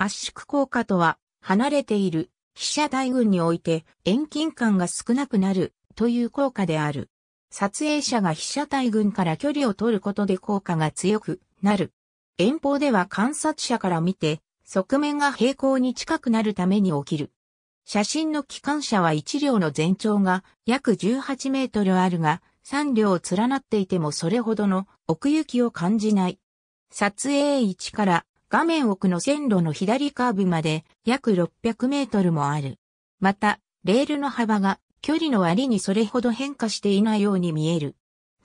圧縮効果とは、離れている被写体群において遠近感が少なくなるという効果である。撮影者が被写体群から距離を取ることで効果が強くなる。遠方では観察者から見て、側面が平行に近くなるために起きる。写真の機関車は1両の全長が約18メートルあるが、3両連なっていてもそれほどの奥行きを感じない。撮影位置から画面奥の線路の左カーブまで約600メートルもある。また、レールの幅が距離の割にそれほど変化していないように見える。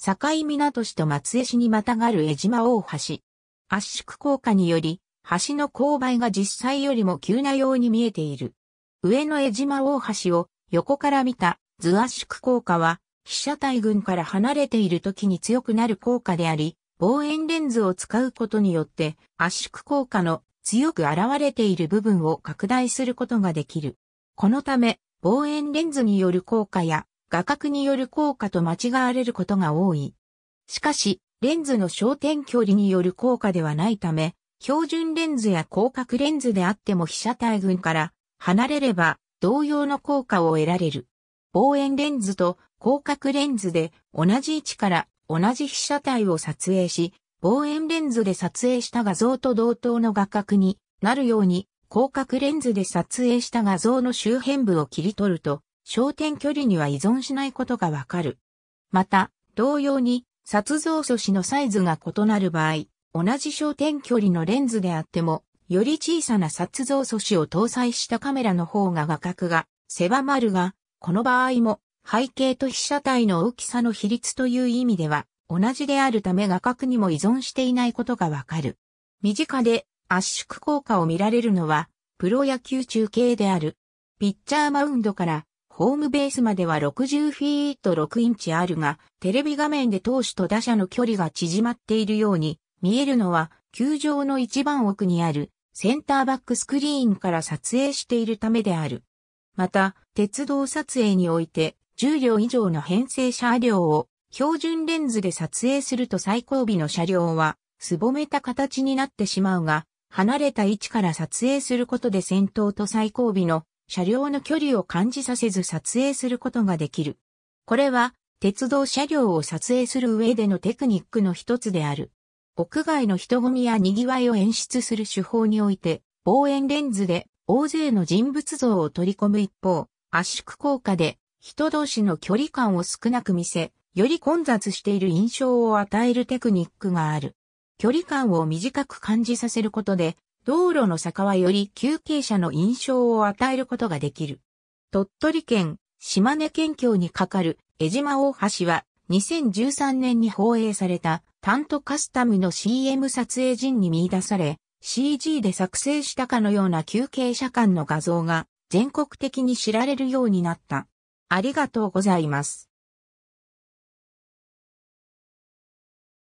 境港市と松江市にまたがる江島大橋。圧縮効果により、橋の勾配が実際よりも急なように見えている。上の江島大橋を横から見た図圧縮効果は、被写体群から離れている時に強くなる効果であり、望遠レンズを使うことによって圧縮効果の強く現れている部分を拡大することができる。このため、望遠レンズによる効果や画角による効果と間違われることが多い。しかし、レンズの焦点距離による効果ではないため、標準レンズや広角レンズであっても被写体群から離れれば同様の効果を得られる。望遠レンズと広角レンズで同じ位置から同じ被写体を撮影し、望遠レンズで撮影した画像と同等の画角になるように、広角レンズで撮影した画像の周辺部を切り取ると、焦点距離には依存しないことがわかる。また、同様に、撮像素子のサイズが異なる場合、同じ焦点距離のレンズであっても、より小さな撮像素子を搭載したカメラの方が画角が狭まるが、この場合も背景と被写体の大きさの比率という意味では、同じであるため画角にも依存していないことがわかる。身近で圧縮効果を見られるのは、プロ野球中継である。ピッチャーマウンドからホームベースまでは60フィート6インチあるが、テレビ画面で投手と打者の距離が縮まっているように、見えるのは、球場の一番奥にある、センターバックスクリーンから撮影しているためである。また、鉄道撮影において、10両以上の編成車両を標準レンズで撮影すると最後尾の車両はすぼめた形になってしまうが、離れた位置から撮影することで先頭と最後尾の車両の距離を感じさせず撮影することができる。これは鉄道車両を撮影する上でのテクニックの一つである。屋外の人混みや賑わいを演出する手法において、望遠レンズで大勢の人物像を取り込む一方、圧縮効果で人同士の距離感を少なく見せ、より混雑している印象を与えるテクニックがある。距離感を短く感じさせることで、道路の坂はより休憩者の印象を与えることができる。鳥取県、島根県境に架かる江島大橋は2013年に放映されたタントカスタムの CM 撮影陣に見出され CG で作成したかのような休憩者間の画像が全国的に知られるようになった。ありがとうございます。